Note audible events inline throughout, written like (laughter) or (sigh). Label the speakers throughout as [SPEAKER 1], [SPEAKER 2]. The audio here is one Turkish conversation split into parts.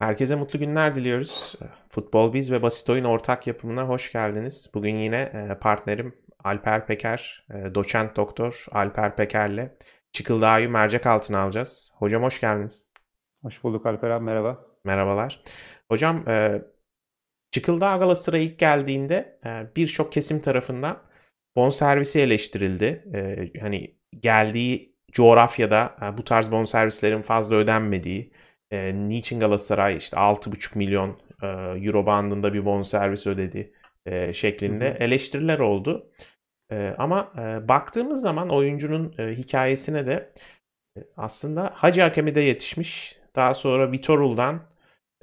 [SPEAKER 1] Herkese mutlu günler diliyoruz. Futbol Biz ve Basit Oyun ortak yapımına hoş geldiniz. Bugün yine e, partnerim Alper Peker, e, doçent doktor Alper Peker'le Çıkıldağ'ı mercek altına alacağız. Hocam hoş geldiniz. Hoş bulduk Alper abi merhaba. Merhabalar. Hocam e, Çıkıldağ Galatasaray'a ilk geldiğinde birçok kesim tarafından bonservisi eleştirildi. Hani geldiği coğrafyada bu tarz bonservislerin fazla ödenmediği, e, niçin Galatasaray işte 6,5 milyon e, euro bandında bir bonservis ödedi e, şeklinde hı hı. eleştiriler oldu. E, ama e, baktığımız zaman oyuncunun e, hikayesine de e, aslında Hacı Hakemi'de yetişmiş. Daha sonra Vitorul'dan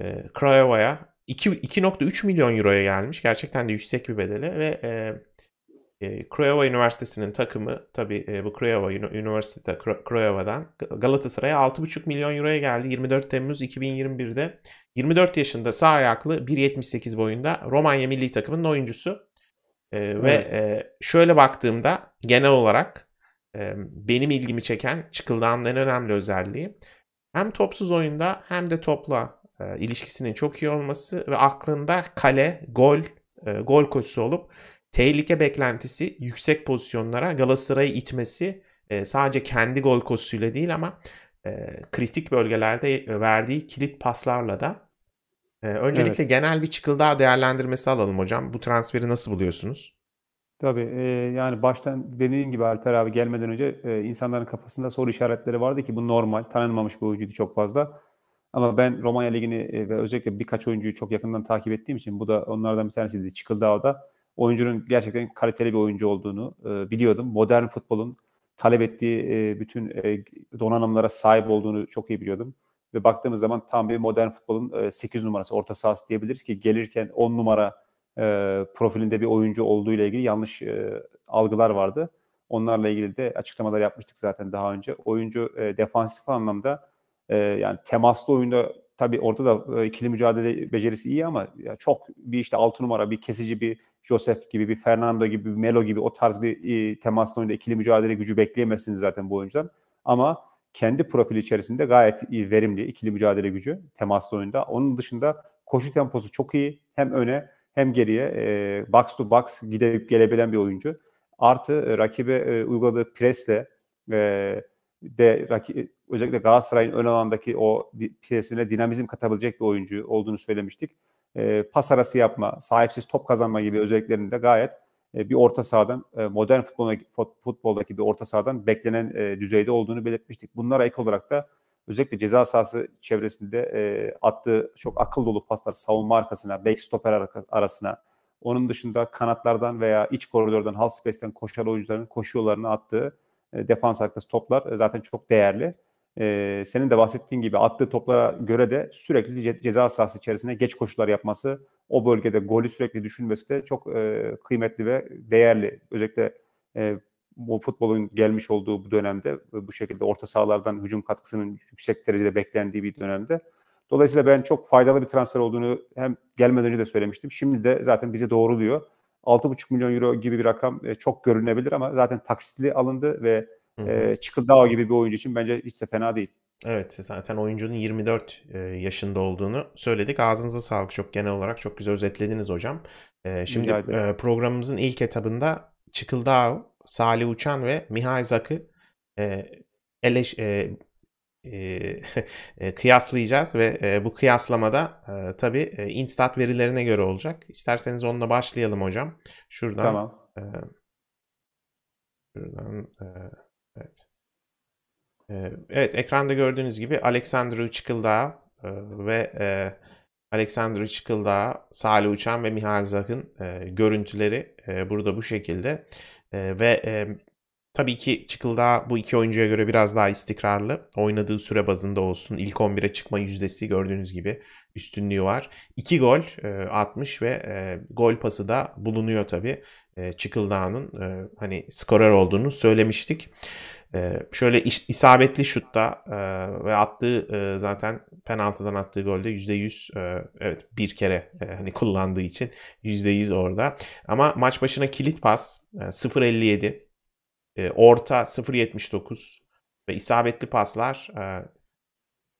[SPEAKER 1] e, Craiova'ya 2.3 milyon euroya gelmiş. Gerçekten de yüksek bir bedeli ve e, e, ee, Craiova Üniversitesi'nin takımı tabi e, bu Craiova Üniversite Craiova'dan Galatasaray'a 6,5 milyon euroya geldi. 24 Temmuz 2021'de 24 yaşında sağ ayaklı 1.78 boyunda Romanya milli takımının oyuncusu. E, evet. Ve e, şöyle baktığımda genel olarak e, benim ilgimi çeken çıkıldağın en önemli özelliği hem topsuz oyunda hem de topla e, ilişkisinin çok iyi olması ve aklında kale, gol, e, gol koşusu olup tehlike beklentisi yüksek pozisyonlara Galatasaray'ı itmesi e, sadece kendi gol kosuyla değil ama e, kritik bölgelerde verdiği kilit paslarla da e, öncelikle evet. genel bir çıkıldağ değerlendirmesi alalım hocam. Bu transferi nasıl buluyorsunuz?
[SPEAKER 2] Tabii e, yani baştan dediğim gibi Alper abi gelmeden önce e, insanların kafasında soru işaretleri vardı ki bu normal. Tanınmamış bir oyuncuydu çok fazla. Ama ben Romanya Ligi'ni e, ve özellikle birkaç oyuncuyu çok yakından takip ettiğim için bu da onlardan bir tanesiydi. Çıkıldağ'da oyuncunun gerçekten kaliteli bir oyuncu olduğunu e, biliyordum. Modern futbolun talep ettiği e, bütün e, donanımlara sahip olduğunu çok iyi biliyordum. Ve baktığımız zaman tam bir modern futbolun e, 8 numarası orta sahası diyebiliriz ki gelirken 10 numara profilinde bir oyuncu olduğu ile ilgili yanlış algılar vardı. Onlarla ilgili de açıklamalar yapmıştık zaten daha önce. Oyuncu defansif anlamda yani temaslı oyunda tabii orada da e, ikili mücadele becerisi iyi ama ya çok bir işte altı numara bir kesici bir Josef gibi bir Fernando gibi bir Melo gibi o tarz bir e, temaslı oyunda ikili mücadele gücü bekleyemezsiniz zaten bu oyuncudan. Ama kendi profili içerisinde gayet iyi, verimli ikili mücadele gücü temaslı oyunda. Onun dışında koşu temposu çok iyi. Hem öne hem geriye e, box to box gidip gelebilen bir oyuncu. Artı e, rakibe e, uyguladığı presle e, de özellikle Galatasaray'ın ön alandaki o presine dinamizm katabilecek bir oyuncu olduğunu söylemiştik. E, pas arası yapma, sahipsiz top kazanma gibi özelliklerinde gayet e, bir orta sahadan e, modern futboldaki, bir orta sahadan beklenen e, düzeyde olduğunu belirtmiştik. Bunlara ek olarak da özellikle ceza sahası çevresinde e, attığı çok akıl dolu paslar savunma arkasına, back stoper arasına, onun dışında kanatlardan veya iç koridordan, half space'ten koşan oyuncuların koşu yollarına attığı e, defans arkası toplar e, zaten çok değerli. E, senin de bahsettiğin gibi attığı toplara göre de sürekli ceza sahası içerisinde geç koşular yapması, o bölgede golü sürekli düşünmesi de çok kıymetli ve değerli. Özellikle bu futbolun gelmiş olduğu bu dönemde bu şekilde orta sahalardan hücum katkısının yüksek derecede beklendiği bir dönemde. Dolayısıyla ben çok faydalı bir transfer olduğunu hem gelmeden önce de söylemiştim. Şimdi de zaten bizi doğruluyor. 6,5 milyon euro gibi bir rakam e, çok görünebilir ama zaten taksitli alındı ve hı e, Çıkıldao gibi bir oyuncu için bence hiç de fena değil. Evet zaten
[SPEAKER 1] oyuncunun 24 e, yaşında olduğunu söyledik. Ağzınıza sağlık çok genel olarak çok güzel özetlediniz hocam. E, şimdi e, programımızın ilk etabında Çıkıldağ, Salih Uçan ve Mihay Zak'ı eleş, (laughs) E, kıyaslayacağız ve e, bu kıyaslamada e, tabi Instat verilerine göre olacak. İsterseniz onunla başlayalım hocam. Şuradan. Tamam. şuradan evet. evet ekranda gördüğünüz gibi Alexandru Çıkıldağ ve e, Alexandru Çıkıldağ, Salih Uçan ve Mihal Zak'ın görüntüleri burada bu şekilde. ve Tabii ki Çıkıldağ bu iki oyuncuya göre biraz daha istikrarlı. Oynadığı süre bazında olsun. ilk 11'e çıkma yüzdesi gördüğünüz gibi üstünlüğü var. 2 gol e, atmış ve e, gol pası da bulunuyor tabii. E, Çıkıldağ'ın hani skorer olduğunu söylemiştik. Şöyle isabetli şutta ve attığı zaten penaltıdan attığı golde %100 evet bir kere hani kullandığı için %100 orada. Ama maç başına kilit pas 0.57 e, orta 0.79 ve isabetli paslar e,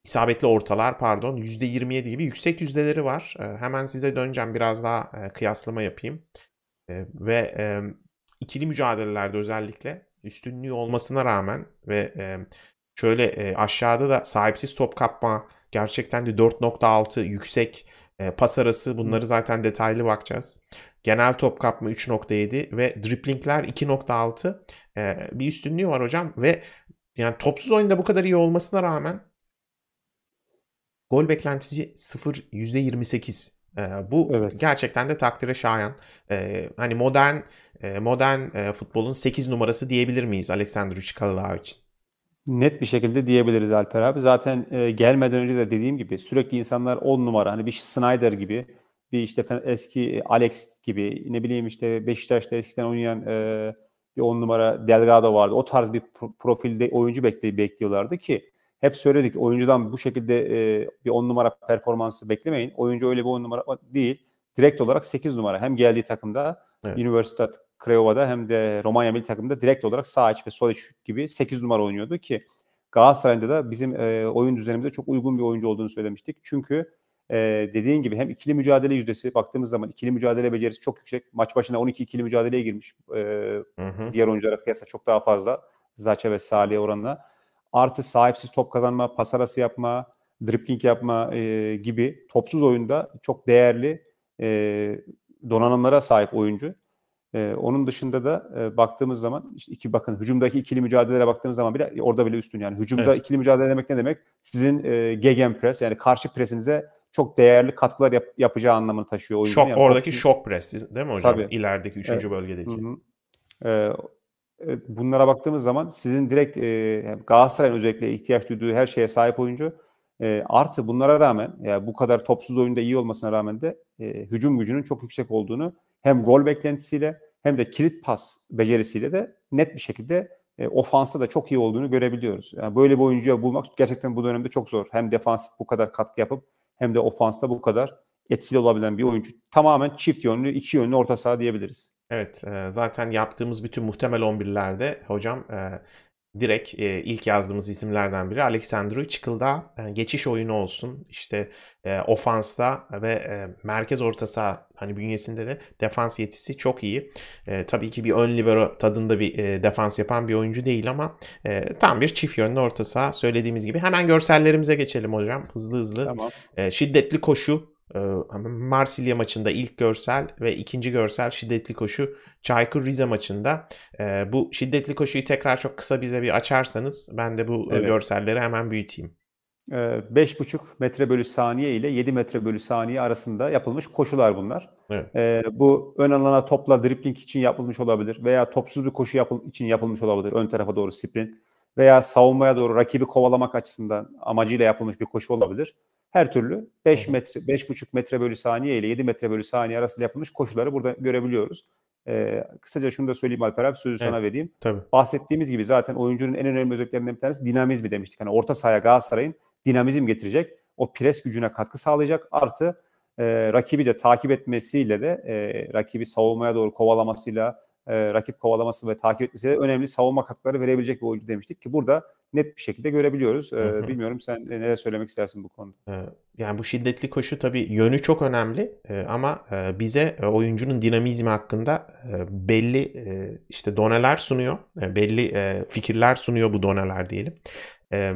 [SPEAKER 1] isabetli ortalar pardon %27 gibi yüksek yüzdeleri var. E, hemen size döneceğim biraz daha e, kıyaslama yapayım. ve ikili mücadelelerde özellikle üstünlüğü olmasına rağmen ve şöyle aşağıda da sahipsiz top kapma gerçekten de 4.6 yüksek e, pas arası bunları zaten detaylı bakacağız. Genel top kapma 3.7 ve driplingler 2.6 e, bir üstünlüğü var hocam ve yani topsuz oyunda bu kadar iyi olmasına rağmen gol beklentisi 0 %28. E, bu evet. gerçekten de takdire şayan. E, hani modern e, modern e, futbolun 8 numarası diyebilir
[SPEAKER 2] miyiz Alexander Uçkalılığa için? Net bir şekilde diyebiliriz Alper abi. Zaten e, gelmeden önce de dediğim gibi sürekli insanlar on numara hani bir Snyder gibi bir işte eski e, Alex gibi ne bileyim işte Beşiktaş'ta eskiden oynayan e, bir on numara Delgado vardı. O tarz bir profilde oyuncu bekli bekliyorlardı ki hep söyledik oyuncudan bu şekilde e, bir on numara performansı beklemeyin. Oyuncu öyle bir on numara değil. Direkt olarak sekiz numara hem geldiği takımda evet. Universitat Craiova'da hem de Romanya milli takımında direkt olarak sağ iç ve sol iç gibi 8 numara oynuyordu ki Galatasaray'da da bizim e, oyun düzenimize çok uygun bir oyuncu olduğunu söylemiştik. Çünkü e, dediğin gibi hem ikili mücadele yüzdesi baktığımız zaman ikili mücadele becerisi çok yüksek. Maç başına 12 ikili mücadeleye girmiş. E, hı hı. Diğer oyunculara kıyasla çok daha fazla. Zaçe ve Salih'e oranla. Artı sahipsiz top kazanma, pas arası yapma, dribbling yapma e, gibi topsuz oyunda çok değerli e, donanımlara sahip oyuncu. E, onun dışında da e, baktığımız zaman işte iki bakın hücumdaki ikili mücadelelere baktığımız zaman bile e, orada bile üstün yani. Hücumda evet. ikili mücadele demek ne demek? Sizin e, gegenpress yani karşı presinize çok değerli katkılar yap, yapacağı anlamını taşıyor oyunun. Şok, yani oradaki sizin... şok pres değil mi hocam? Tabii. İlerideki 3. Evet. bölgedeki. E, e, bunlara baktığımız zaman sizin direkt e, Galatasaray'ın özellikle ihtiyaç duyduğu her şeye sahip oyuncu e, artı bunlara rağmen yani bu kadar topsuz oyunda iyi olmasına rağmen de e, hücum gücünün çok yüksek olduğunu hem gol beklentisiyle hem de kilit pas becerisiyle de net bir şekilde e, ofansta da çok iyi olduğunu görebiliyoruz. Yani böyle bir oyuncuya bulmak gerçekten bu dönemde çok zor. Hem defansif bu kadar katkı yapıp hem de ofansta bu kadar etkili olabilen bir oyuncu. Tamamen çift yönlü, iki yönlü orta saha diyebiliriz. Evet, e, zaten yaptığımız bütün muhtemel 11'lerde
[SPEAKER 1] hocam e, direkt e, ilk yazdığımız isimlerden biri Alexandru Çıkıl'da e, geçiş oyunu olsun. işte e, ofansta ve e, merkez orta saha hani bünyesinde de defans yetisi çok iyi. E, tabii ki bir ön libero tadında bir e, defans yapan bir oyuncu değil ama e, tam bir çift yönlü orta saha söylediğimiz gibi. Hemen görsellerimize geçelim hocam hızlı hızlı. Tamam. E, şiddetli koşu ee, Marsilya maçında ilk görsel ve ikinci görsel şiddetli koşu Çaykur Rize maçında. Ee, bu şiddetli koşuyu
[SPEAKER 2] tekrar çok kısa bize bir açarsanız ben de bu e, evet. görselleri hemen büyüteyim. 5,5 ee, metre bölü saniye ile 7 metre bölü saniye arasında yapılmış koşular bunlar. Evet. Bu ön alana topla dripling için yapılmış olabilir veya topsuz bir koşu yapıl için yapılmış olabilir ön tarafa doğru sprint veya savunmaya doğru rakibi kovalamak açısından amacıyla yapılmış bir koşu olabilir her türlü 5 metre, buçuk metre bölü saniye ile 7 metre bölü saniye arasında yapılmış koşuları burada görebiliyoruz. Ee, kısaca şunu da söyleyeyim Alper abi sözü evet, sana vereyim. Tabii. Bahsettiğimiz gibi zaten oyuncunun en önemli özelliklerinden bir tanesi dinamizmi demiştik. Hani orta sahaya Galatasaray'ın dinamizm getirecek. O pres gücüne katkı sağlayacak. Artı e, rakibi de takip etmesiyle de e, rakibi savunmaya doğru kovalamasıyla e, rakip kovalaması ve takip etmesiyle önemli savunma katkıları verebilecek bir oyuncu demiştik ki burada net bir şekilde görebiliyoruz. E, hı hı. Bilmiyorum sen e, söylemek istersin bu konuda?
[SPEAKER 1] E, yani bu şiddetli koşu tabii yönü çok önemli e, ama e, bize e, oyuncunun dinamizmi hakkında e, belli e, işte doneler sunuyor. E, belli e, fikirler sunuyor bu doneler diyelim. E,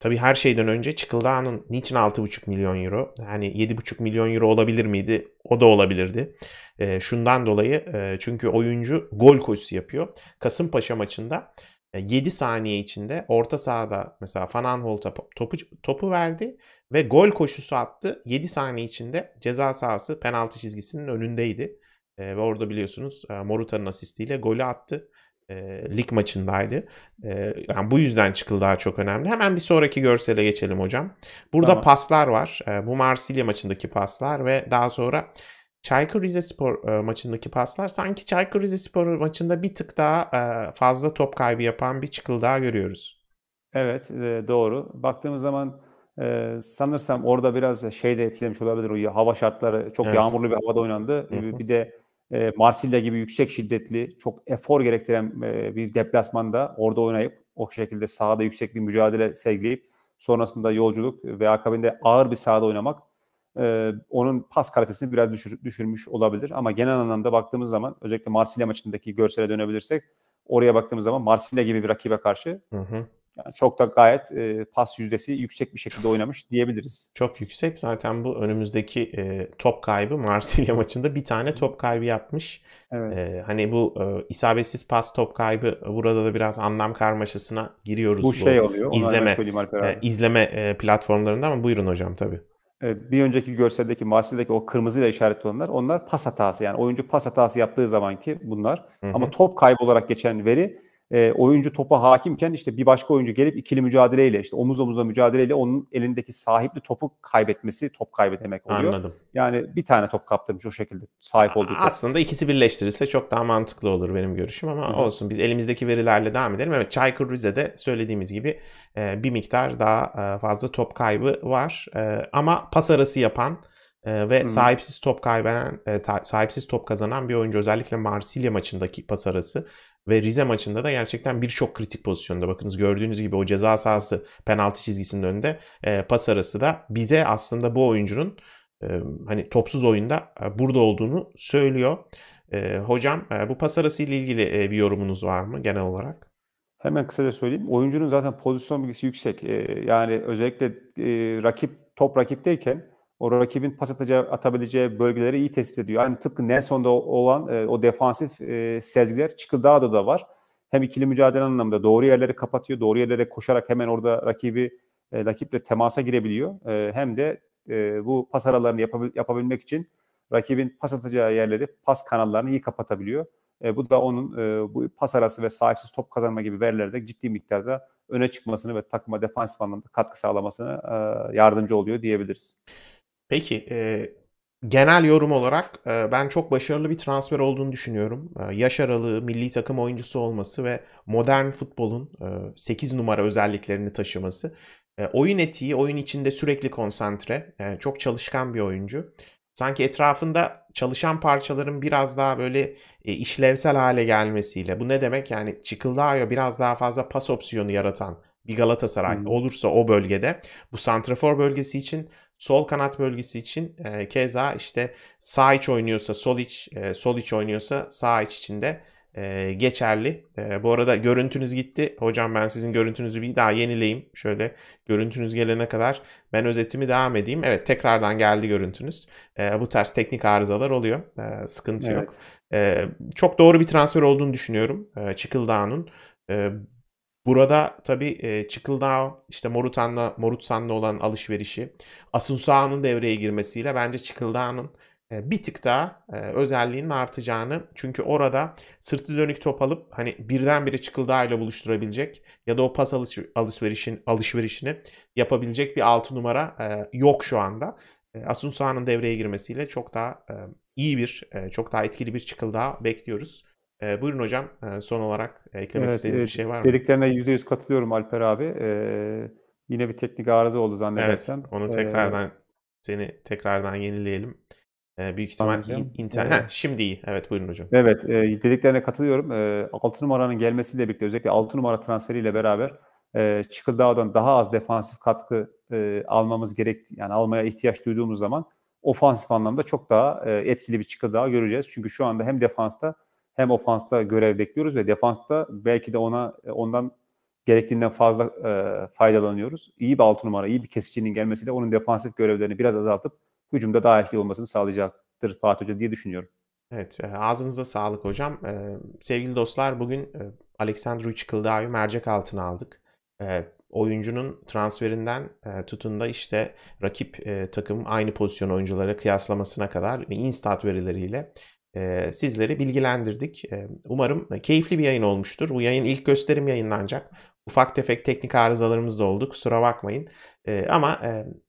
[SPEAKER 1] Tabii her şeyden önce Çıkıldağ'ın niçin 6,5 milyon euro? Yani 7,5 milyon euro olabilir miydi? O da olabilirdi. E, şundan dolayı e, çünkü oyuncu gol koşusu yapıyor. Kasımpaşa maçında 7 e, saniye içinde orta sahada mesela Fananhol topu, topu verdi ve gol koşusu attı. 7 saniye içinde ceza sahası penaltı çizgisinin önündeydi. E, ve orada biliyorsunuz e, Moruta'nın asistiyle golü attı e, lig maçındaydı. E, yani bu yüzden çıkıl daha çok önemli. Hemen bir sonraki görsele geçelim hocam. Burada tamam. paslar var. E, bu Marsilya maçındaki paslar ve daha sonra Çaykur Rizespor e, maçındaki paslar sanki Çaykur Rizespor maçında bir tık daha e, fazla top kaybı yapan bir çıkıl
[SPEAKER 2] daha görüyoruz. Evet e, doğru. Baktığımız zaman e, sanırsam orada biraz şey de etkilemiş olabilir. O hava şartları çok evet. yağmurlu bir havada oynandı. Hı hı. Bir de e, Marsilya gibi yüksek şiddetli, çok efor gerektiren e, bir deplasmanda orada oynayıp o şekilde sahada yüksek bir mücadele sergileyip sonrasında yolculuk ve akabinde ağır bir sahada oynamak e, onun pas kalitesini biraz düşür, düşürmüş olabilir. Ama genel anlamda baktığımız zaman özellikle Marsilya maçındaki görsele dönebilirsek oraya baktığımız zaman Marsilya gibi bir rakibe karşı hı hı yani çok da gayet e, pas yüzdesi yüksek bir
[SPEAKER 1] şekilde oynamış diyebiliriz. Çok yüksek. Zaten bu önümüzdeki e, top kaybı Marsilya (laughs) maçında bir tane top kaybı yapmış. Evet. E, hani bu e, isabetsiz pas top kaybı
[SPEAKER 2] burada da biraz anlam karmaşasına giriyoruz. Bu, bu şey oluyor. İzleme, e,
[SPEAKER 1] izleme e, platformlarında ama buyurun hocam tabii
[SPEAKER 2] bir önceki görseldeki Marsilya'daki o kırmızıyla işaretli olanlar onlar pas hatası yani oyuncu pas hatası yaptığı zamanki bunlar. Hı hı. Ama top kaybı olarak geçen veri e, oyuncu topa hakimken işte bir başka oyuncu gelip ikili mücadeleyle işte omuz omuza mücadeleyle onun elindeki sahipli topu kaybetmesi top kaybetmek oluyor. Anladım. Yani bir tane top kaptırmış o şekilde sahip olduğu top. Aslında
[SPEAKER 1] ikisi birleştirilse çok daha mantıklı olur benim görüşüm ama Hı-hı. olsun biz elimizdeki verilerle devam edelim. Evet Çaykur Rize'de söylediğimiz gibi e, bir miktar daha e, fazla top kaybı var e, ama pas arası yapan e, ve hmm. sahipsiz top kaybeden, e, sahipsiz top kazanan bir oyuncu özellikle Marsilya maçındaki pas arası ve Rize maçında da gerçekten birçok kritik pozisyonda. Bakınız gördüğünüz gibi o ceza sahası penaltı çizgisinin önünde e, pas arası da bize aslında bu oyuncunun e, hani topsuz oyunda e, burada olduğunu söylüyor. E, hocam e, bu pas arası ile ilgili e, bir yorumunuz var mı genel
[SPEAKER 2] olarak? Hemen kısaca söyleyeyim. Oyuncunun zaten pozisyon bilgisi yüksek. E, yani özellikle e, rakip top rakipteyken o rakibin pas atacağı, atabileceği bölgeleri iyi tespit ediyor. Aynı yani tıpkı Nelson'da olan e, o defansif e, sezgiler Çıkıldağ'da da var. Hem ikili mücadele anlamında doğru yerleri kapatıyor, doğru yerlere koşarak hemen orada rakibi e, rakiple temasa girebiliyor. E, hem de e, bu pas aralarını yapabil- yapabilmek için rakibin pas atacağı yerleri, pas kanallarını iyi kapatabiliyor. E, bu da onun e, bu pas arası ve sahipsiz top kazanma gibi verilerde ciddi miktarda öne çıkmasını ve takıma defansif anlamda katkı sağlamasını e, yardımcı oluyor diyebiliriz. Peki e, genel yorum olarak
[SPEAKER 1] e, ben çok başarılı bir transfer olduğunu düşünüyorum. E, yaş aralığı, milli takım oyuncusu olması ve modern futbolun e, 8 numara özelliklerini taşıması. E, oyun etiği, oyun içinde sürekli konsantre, e, çok çalışkan bir oyuncu. Sanki etrafında çalışan parçaların biraz daha böyle e, işlevsel hale gelmesiyle. Bu ne demek? Yani Çıkıldayo biraz daha fazla pas opsiyonu yaratan bir Galatasaray hmm. olursa o bölgede bu santrafor bölgesi için Sol kanat bölgesi için e, keza işte sağ iç oynuyorsa sol iç, e, sol iç oynuyorsa sağ iç içinde e, geçerli. E, bu arada görüntünüz gitti. Hocam ben sizin görüntünüzü bir daha yenileyim. Şöyle görüntünüz gelene kadar ben özetimi devam edeyim. Evet tekrardan geldi görüntünüz. E, bu tarz teknik arızalar oluyor. E, sıkıntı evet. yok. E, çok doğru bir transfer olduğunu düşünüyorum. E, Çıkıldağ'ın. E, Burada tabii e, Çıkıldao işte Morutan'la Morutsan'la olan alışverişi Asunsao'nun devreye girmesiyle bence Çıkıldao'nun e, bir tık daha e, özelliğinin artacağını çünkü orada sırtı dönük top alıp hani birdenbire Çıkıldao ile buluşturabilecek ya da o pas alış, alışverişin alışverişini yapabilecek bir altı numara e, yok şu anda. E, Asunsao'nun devreye girmesiyle çok daha e, iyi bir, e, çok daha etkili bir Çıkıldao bekliyoruz. E, buyurun hocam e, son olarak e, eklemek evet, istediğiniz e, bir şey var mı?
[SPEAKER 2] Dediklerine %100 katılıyorum Alper abi. E, yine bir teknik arıza oldu zannedersem. Evet onu ee, tekrardan e, seni tekrardan yenileyelim. E, büyük ihtimal internet. Evet.
[SPEAKER 1] şimdi iyi. Evet buyurun hocam.
[SPEAKER 2] Evet e, dediklerine katılıyorum. E, 6 numaranın gelmesiyle birlikte özellikle 6 numara transferiyle beraber e, Çıkıldağ'dan daha az defansif katkı e, almamız gerekti. Yani almaya ihtiyaç duyduğumuz zaman ofansif anlamda çok daha e, etkili bir Çıkıldağ göreceğiz. Çünkü şu anda hem defansta hem ofansta görev bekliyoruz ve defansta belki de ona e, ondan gerektiğinden fazla e, faydalanıyoruz. İyi bir altı numara, iyi bir kesicinin gelmesiyle onun defansif görevlerini biraz azaltıp hücumda daha etkili olmasını sağlayacaktır Fatih Hoca diye düşünüyorum.
[SPEAKER 1] Evet, e, ağzınıza sağlık hocam. Ee, sevgili dostlar bugün Alexander Alexandru Çıkıldağ'ı mercek altına aldık. E, oyuncunun transferinden e, tutun da işte rakip e, takım aynı pozisyon oyunculara kıyaslamasına kadar instat verileriyle sizleri bilgilendirdik. Umarım keyifli bir yayın olmuştur. Bu yayın ilk gösterim yayınlanacak. Ufak tefek teknik arızalarımız da oldu. Kusura bakmayın. Ama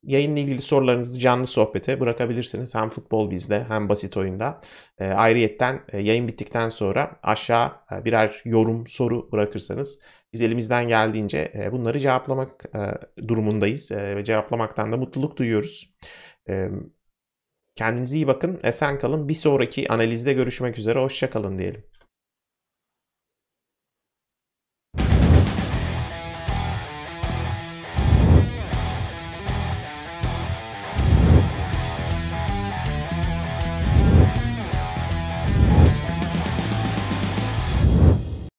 [SPEAKER 1] yayınla ilgili sorularınızı canlı sohbete bırakabilirsiniz. Hem futbol bizde hem basit oyunda. Ayrıyetten yayın bittikten sonra aşağı birer yorum, soru bırakırsanız biz elimizden geldiğince bunları cevaplamak durumundayız ve cevaplamaktan da mutluluk duyuyoruz. Kendinize iyi bakın, esen kalın. Bir sonraki analizde görüşmek üzere, hoşçakalın diyelim.